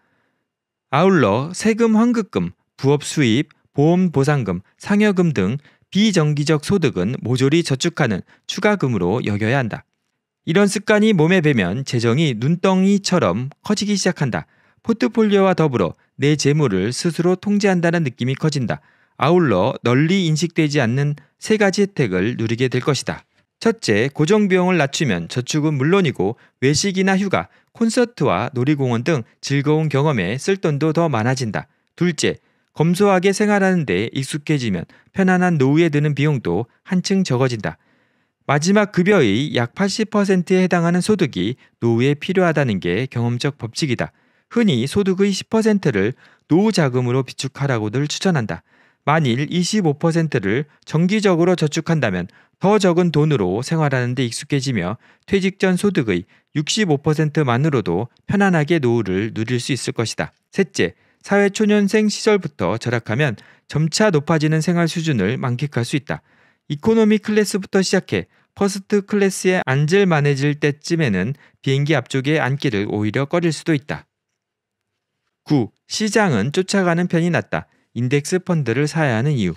Speaker 1: 아울러 세금 환급금, 부업 수입, 보험 보상금, 상여금 등 비정기적 소득은 모조리 저축하는 추가금으로 여겨야 한다. 이런 습관이 몸에 배면 재정이 눈덩이처럼 커지기 시작한다. 포트폴리오와 더불어 내 재물을 스스로 통제한다는 느낌이 커진다. 아울러 널리 인식되지 않는 세 가지 혜택을 누리게 될 것이다. 첫째, 고정비용을 낮추면 저축은 물론이고 외식이나 휴가, 콘서트와 놀이공원 등 즐거운 경험에 쓸 돈도 더 많아진다. 둘째, 검소하게 생활하는데 익숙해지면 편안한 노후에 드는 비용도 한층 적어진다. 마지막 급여의 약 80%에 해당하는 소득이 노후에 필요하다는 게 경험적 법칙이다. 흔히 소득의 10%를 노후 자금으로 비축하라고들 추천한다. 만일 25%를 정기적으로 저축한다면 더 적은 돈으로 생활하는 데 익숙해지며 퇴직 전 소득의 65%만으로도 편안하게 노후를 누릴 수 있을 것이다. 셋째, 사회 초년생 시절부터 절약하면 점차 높아지는 생활 수준을 만끽할 수 있다. 이코노미 클래스부터 시작해 퍼스트 클래스에 앉을 만해질 때쯤에는 비행기 앞쪽에 앉기를 오히려 꺼릴 수도 있다. 9. 시장은 쫓아가는 편이 낫다. 인덱스 펀드를 사야 하는 이유.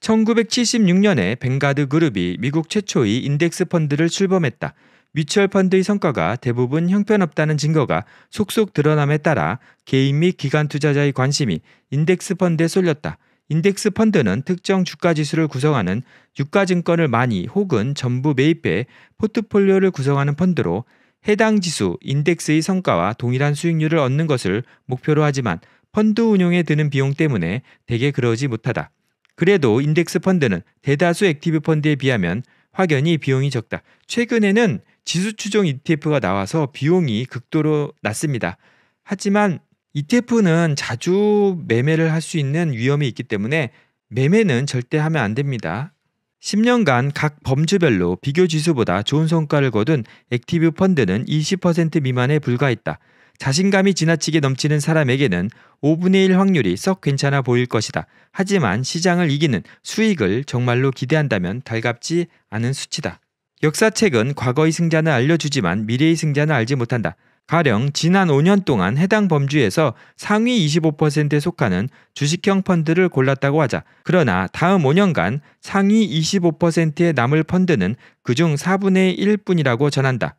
Speaker 1: 1976년에 벵가드 그룹이 미국 최초의 인덱스 펀드를 출범했다. 위치얼 펀드의 성과가 대부분 형편없다는 증거가 속속 드러남에 따라 개인 및 기관 투자자의 관심이 인덱스 펀드에 쏠렸다. 인덱스 펀드는 특정 주가 지수를 구성하는 유가 증권을 많이 혹은 전부 매입해 포트폴리오를 구성하는 펀드로 해당 지수 인덱스의 성과와 동일한 수익률을 얻는 것을 목표로 하지만 펀드 운용에 드는 비용 때문에 대개 그러지 못하다. 그래도 인덱스 펀드는 대다수 액티브 펀드에 비하면 확연히 비용이 적다. 최근에는 지수 추종 ETF가 나와서 비용이 극도로 낮습니다. 하지만 ETF는 자주 매매를 할 수 있는 위험이 있기 때문에 매매는 절대 하면 안 됩니다. 10년간 각 범주별로 비교 지수보다 좋은 성과를 거둔 액티브 펀드는 20% 미만에 불과했다. 자신감이 지나치게 넘치는 사람에게는 5분의 1 확률이 썩 괜찮아 보일 것이다. 하지만 시장을 이기는 수익을 정말로 기대한다면 달갑지 않은 수치다. 역사책은 과거의 승자는 알려주지만 미래의 승자는 알지 못한다. 가령 지난 5년 동안 해당 범주에서 상위 25%에 속하는 주식형 펀드를 골랐다고 하자. 그러나 다음 5년간 상위 25%에 남을 펀드는 그 중 4분의 1뿐이라고 전한다.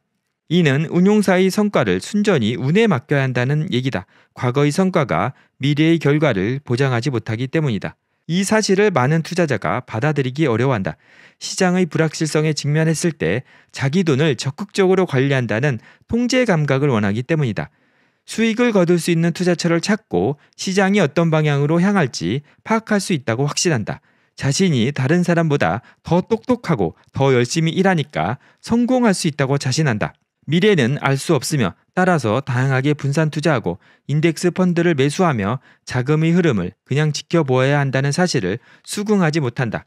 Speaker 1: 이는 운용사의 성과를 순전히 운에 맡겨야 한다는 얘기다. 과거의 성과가 미래의 결과를 보장하지 못하기 때문이다. 이 사실을 많은 투자자가 받아들이기 어려워한다. 시장의 불확실성에 직면했을 때 자기 돈을 적극적으로 관리한다는 통제 감각을 원하기 때문이다. 수익을 거둘 수 있는 투자처를 찾고 시장이 어떤 방향으로 향할지 파악할 수 있다고 확신한다. 자신이 다른 사람보다 더 똑똑하고 더 열심히 일하니까 성공할 수 있다고 자신한다. 미래는 알 수 없으며 따라서 다양하게 분산 투자하고 인덱스 펀드를 매수하며 자금의 흐름을 그냥 지켜보아야 한다는 사실을 수긍하지 못한다.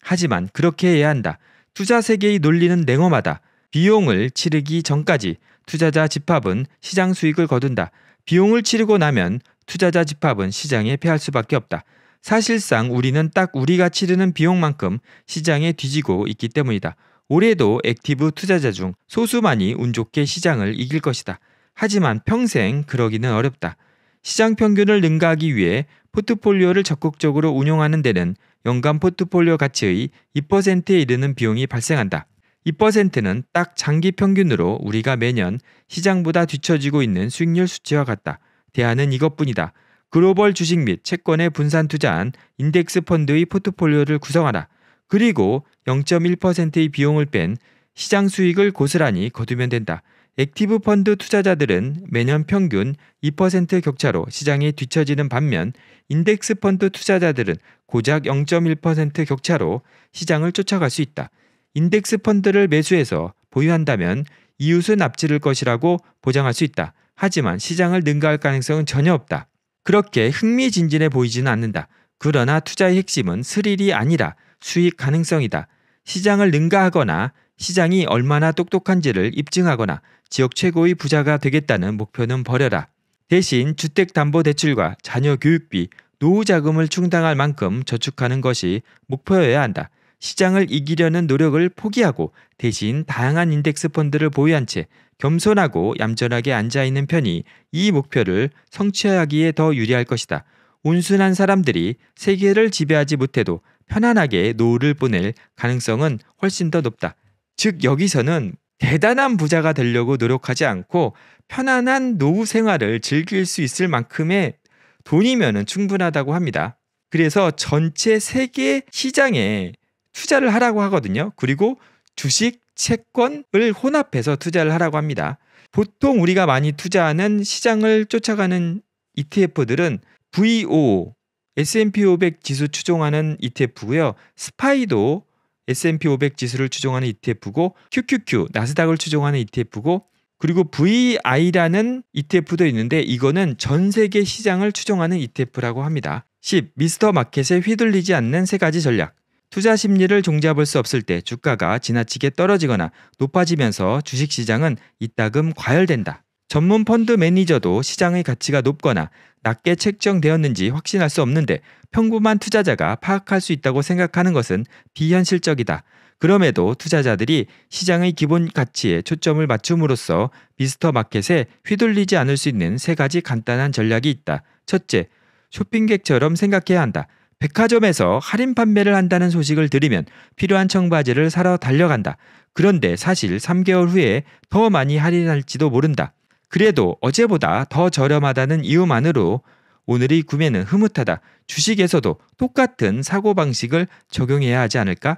Speaker 1: 하지만 그렇게 해야 한다. 투자 세계의 논리는 냉엄하다. 비용을 치르기 전까지 투자자 집합은 시장 수익을 거둔다. 비용을 치르고 나면 투자자 집합은 시장에 패할 수밖에 없다. 사실상 우리는 딱 우리가 치르는 비용만큼 시장에 뒤지고 있기 때문이다. 올해도 액티브 투자자 중 소수만이 운 좋게 시장을 이길 것이다. 하지만 평생 그러기는 어렵다. 시장 평균을 능가하기 위해 포트폴리오를 적극적으로 운용하는 데는 연간 포트폴리오 가치의 2%에 이르는 비용이 발생한다. 2%는 딱 장기 평균으로 우리가 매년 시장보다 뒤처지고 있는 수익률 수치와 같다. 대안은 이것뿐이다. 글로벌 주식 및 채권에 분산 투자한 인덱스 펀드의 포트폴리오를 구성하라. 그리고 0.1%의 비용을 뺀 시장 수익을 고스란히 거두면 된다. 액티브 펀드 투자자들은 매년 평균 2% 격차로 시장에 뒤처지는 반면 인덱스 펀드 투자자들은 고작 0.1% 격차로 시장을 쫓아갈 수 있다. 인덱스 펀드를 매수해서 보유한다면 이웃은 앞지를 것이라고 보장할 수 있다. 하지만 시장을 능가할 가능성은 전혀 없다. 그렇게 흥미진진해 보이지는 않는다. 그러나 투자의 핵심은 스릴이 아니라 수익 가능성이다. 시장을 능가하거나 시장이 얼마나 똑똑한지를 입증하거나 지역 최고의 부자가 되겠다는 목표는 버려라. 대신 주택담보대출과 자녀 교육비, 노후 자금을 충당할 만큼 저축하는 것이 목표여야 한다. 시장을 이기려는 노력을 포기하고 대신 다양한 인덱스 펀드를 보유한 채 겸손하고 얌전하게 앉아 있는 편이 이 목표를 성취하기에 더 유리할 것이다. 온순한 사람들이 세계를 지배하지 못해도 편안하게 노후를 보낼 가능성은 훨씬 더 높다. 즉 여기서는 대단한 부자가 되려고 노력하지 않고 편안한 노후 생활을 즐길 수 있을 만큼의 돈이면 충분하다고 합니다. 그래서 전체 세계 시장에 투자를 하라고 하거든요. 그리고 주식, 채권을 혼합해서 투자를 하라고 합니다. 보통 우리가 많이 투자하는 시장을 쫓아가는 ETF들은 VO, S&P 500 지수 추종하는 ETF고요. 스파이도 S&P 500 지수를 추종하는 ETF고 QQQ 나스닥을 추종하는 ETF고 그리고 VI라는 ETF도 있는데 이거는 전 세계 시장을 추종하는 ETF라고 합니다. 10. 미스터 마켓에 휘둘리지 않는 세 가지 전략. 투자 심리를 종잡을 수 없을 때 주가가 지나치게 떨어지거나 높아지면서 주식시장은 이따금 과열된다. 전문 펀드 매니저도 시장의 가치가 높거나 낮게 책정되었는지 확신할 수 없는데 평범한 투자자가 파악할 수 있다고 생각하는 것은 비현실적이다. 그럼에도 투자자들이 시장의 기본 가치에 초점을 맞춤으로써 미스터 마켓에 휘둘리지 않을 수 있는 세 가지 간단한 전략이 있다. 첫째, 쇼핑객처럼 생각해야 한다. 백화점에서 할인 판매를 한다는 소식을 들으면 필요한 청바지를 사러 달려간다. 그런데 사실 3개월 후에 더 많이 할인할지도 모른다. 그래도 어제보다 더 저렴하다는 이유만으로 오늘의 구매는 흐뭇하다. 주식에서도 똑같은 사고방식을 적용해야 하지 않을까?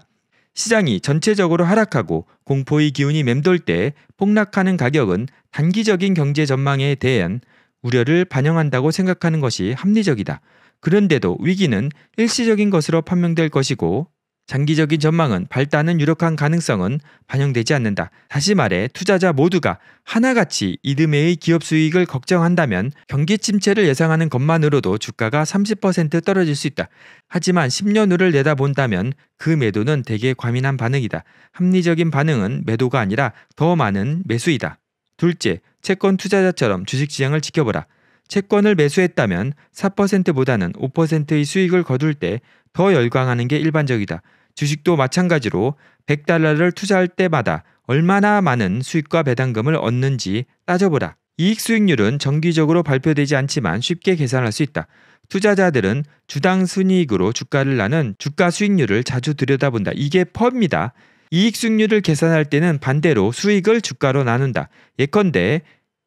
Speaker 1: 시장이 전체적으로 하락하고 공포의 기운이 맴돌 때 폭락하는 가격은 단기적인 경제 전망에 대한 우려를 반영한다고 생각하는 것이 합리적이다. 그런데도 위기는 일시적인 것으로 판명될 것이고 장기적인 전망은 발단은 유력한 가능성은 반영되지 않는다. 다시 말해 투자자 모두가 하나같이 이듬해의 기업 수익을 걱정한다면 경기 침체를 예상하는 것만으로도 주가가 30% 떨어질 수 있다. 하지만 10년 후를 내다본다면 그 매도는 대개 과민한 반응이다. 합리적인 반응은 매도가 아니라 더 많은 매수이다. 둘째, 채권 투자자처럼 주식 시장을 지켜보라. 채권을 매수했다면 4%보다는 5%의 수익을 거둘 때 더 열광하는 게 일반적이다. 주식도 마찬가지로 100달러를 투자할 때마다 얼마나 많은 수익과 배당금을 얻는지 따져보라. 이익 수익률은 정기적으로 발표되지 않지만 쉽게 계산할 수 있다. 투자자들은 주당 순이익으로 주가를 나는 주가 수익률을 자주 들여다본다. 이게 펍입니다. 이익 수익률을 계산할 때는 반대로 수익을 주가로 나눈다. 예컨대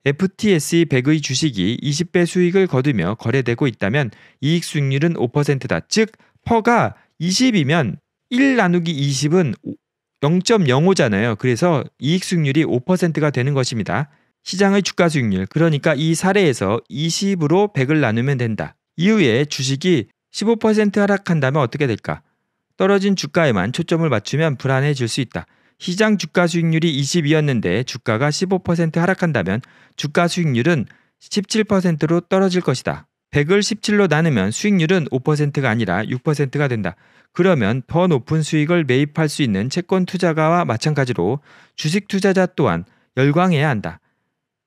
Speaker 1: FTSE 100의 주식이 20배 수익을 거두며 거래되고 있다면 이익 수익률은 5%다. 즉, 퍼가 20이면 1 나누기 20은 0.05잖아요. 그래서 이익 수익률이 5%가 되는 것입니다. 시장의 주가 수익률, 그러니까 이 사례에서 20으로 100을 나누면 된다. 이후에 주식이 15% 하락한다면 어떻게 될까? 떨어진 주가에만 초점을 맞추면 불안해질 수 있다. 시장 주가 수익률이 20이었는데 주가가 15% 하락한다면 주가 수익률은 17%로 떨어질 것이다. 100을 17로 나누면 수익률은 5%가 아니라 6%가 된다. 그러면 더 높은 수익을 매입할 수 있는 채권 투자가와 마찬가지로 주식 투자자 또한 열광해야 한다.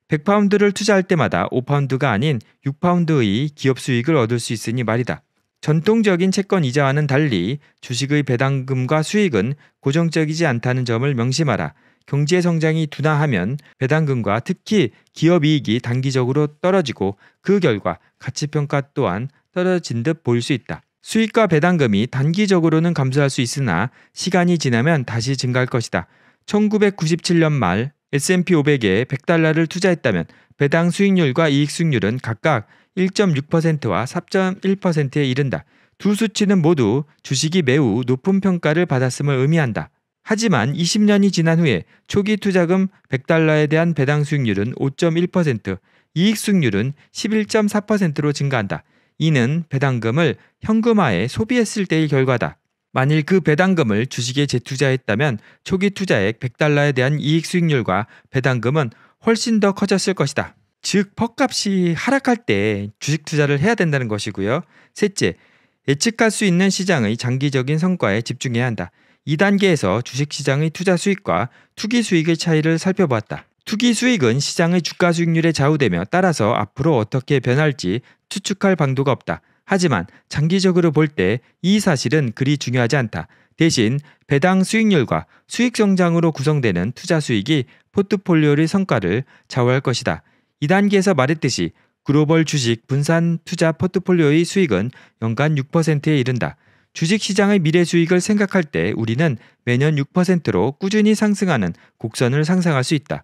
Speaker 1: 100파운드를 투자할 때마다 5파운드가 아닌 6파운드의 기업 수익을 얻을 수 있으니 말이다. 전통적인 채권 이자와는 달리 주식의 배당금과 수익은 고정적이지 않다는 점을 명심하라. 경제 성장이 둔화하면 배당금과 특히 기업 이익이 단기적으로 떨어지고 그 결과 가치 평가 또한 떨어진 듯 보일 수 있다. 수익과 배당금이 단기적으로는 감소할 수 있으나 시간이 지나면 다시 증가할 것이다. 1997년 말 S&P 500에 100달러를 투자했다면 배당 수익률과 이익 수익률은 각각 1.6%와 4.1%에 이른다. 두 수치는 모두 주식이 매우 높은 평가를 받았음을 의미한다. 하지만 20년이 지난 후에 초기 투자금 100달러에 대한 배당 수익률은 5.1%, 이익 수익률은 11.4%로 증가한다. 이는 배당금을 현금화에 소비했을 때의 결과다. 만일 그 배당금을 주식에 재투자했다면 초기 투자액 100달러에 대한 이익 수익률과 배당금은 훨씬 더 커졌을 것이다. 즉, 퍼값이 하락할 때 주식 투자를 해야 된다는 것이고요. 셋째, 예측할 수 있는 시장의 장기적인 성과에 집중해야 한다. 2단계에서 주식시장의 투자 수익과 투기 수익의 차이를 살펴보았다. 투기 수익은 시장의 주가 수익률에 좌우되며 따라서 앞으로 어떻게 변할지 추측할 방도가 없다. 하지만 장기적으로 볼 때 이 사실은 그리 중요하지 않다. 대신 배당 수익률과 수익 성장으로 구성되는 투자 수익이 포트폴리오의 성과를 좌우할 것이다. 2단계에서 말했듯이 글로벌 주식 분산 투자 포트폴리오의 수익은 연간 6%에 이른다. 주식시장의 미래 수익을 생각할 때 우리는 매년 6%로 꾸준히 상승하는 곡선을 상상할 수 있다.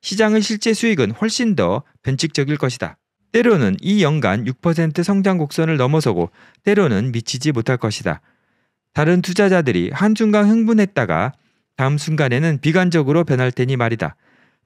Speaker 1: 시장의 실제 수익은 훨씬 더 변칙적일 것이다. 때로는 이 연간 6% 성장 곡선을 넘어서고 때로는 미치지 못할 것이다. 다른 투자자들이 한순간 흥분했다가 다음 순간에는 비관적으로 변할 테니 말이다.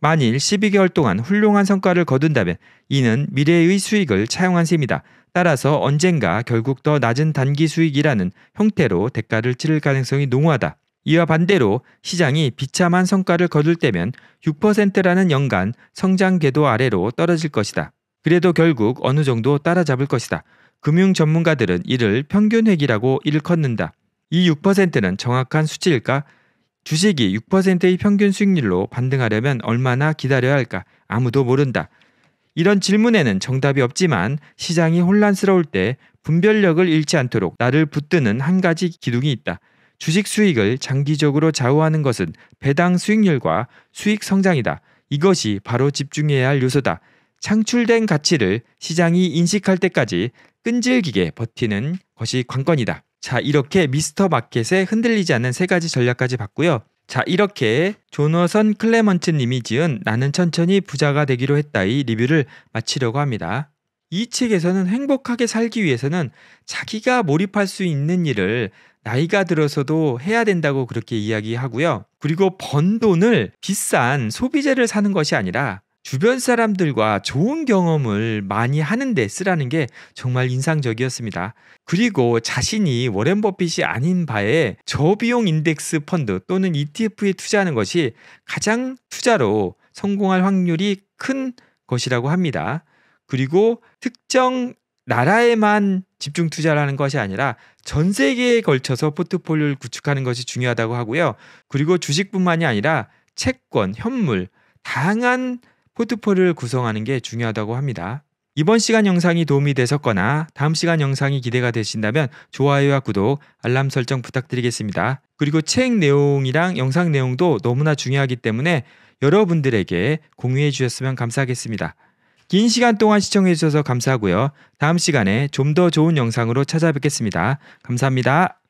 Speaker 1: 만일 12개월 동안 훌륭한 성과를 거둔다면 이는 미래의 수익을 차용한 셈이다. 따라서 언젠가 결국 더 낮은 단기 수익이라는 형태로 대가를 치를 가능성이 농후하다. 이와 반대로 시장이 비참한 성과를 거둘 때면 6%라는 연간 성장 궤도 아래로 떨어질 것이다. 그래도 결국 어느 정도 따라잡을 것이다. 금융 전문가들은 이를 평균회기라고 일컫는다. 이 6%는 정확한 수치일까? 주식이 6%의 평균 수익률로 반등하려면 얼마나 기다려야 할까? 아무도 모른다. 이런 질문에는 정답이 없지만 시장이 혼란스러울 때 분별력을 잃지 않도록 나를 붙드는 한 가지 기둥이 있다. 주식 수익을 장기적으로 좌우하는 것은 배당 수익률과 수익 성장이다. 이것이 바로 집중해야 할 요소다. 창출된 가치를 시장이 인식할 때까지 끈질기게 버티는 것이 관건이다. 자, 이렇게 미스터 마켓에 흔들리지 않는 세 가지 전략까지 봤고요. 자 이렇게 존워선 클레먼츠 님이 지은 나는 천천히 부자가 되기로 했다이 리뷰를 마치려고 합니다. 이 책에서는 행복하게 살기 위해서는 자기가 몰입할 수 있는 일을 나이가 들어서도 해야 된다고 그렇게 이야기하고요. 그리고 번 돈을 비싼 소비재를 사는 것이 아니라 주변 사람들과 좋은 경험을 많이 하는데 쓰라는 게 정말 인상적이었습니다. 그리고 자신이 워렌 버핏이 아닌 바에 저비용 인덱스 펀드 또는 ETF에 투자하는 것이 가장 투자로 성공할 확률이 큰 것이라고 합니다. 그리고 특정 나라에만 집중 투자를 하는 것이 아니라 전 세계에 걸쳐서 포트폴리오를 구축하는 것이 중요하다고 하고요. 그리고 주식뿐만이 아니라 채권, 현물, 다양한 포트폴을 구성하는 게 중요하다고 합니다. 이번 시간 영상이 도움이 되셨거나 다음 시간 영상이 기대가 되신다면 좋아요와 구독, 알람 설정 부탁드리겠습니다. 그리고 책 내용이랑 영상 내용도 너무나 중요하기 때문에 여러분들에게 공유해 주셨으면 감사하겠습니다. 긴 시간 동안 시청해 주셔서 감사하고요. 다음 시간에 좀 더 좋은 영상으로 찾아뵙겠습니다. 감사합니다.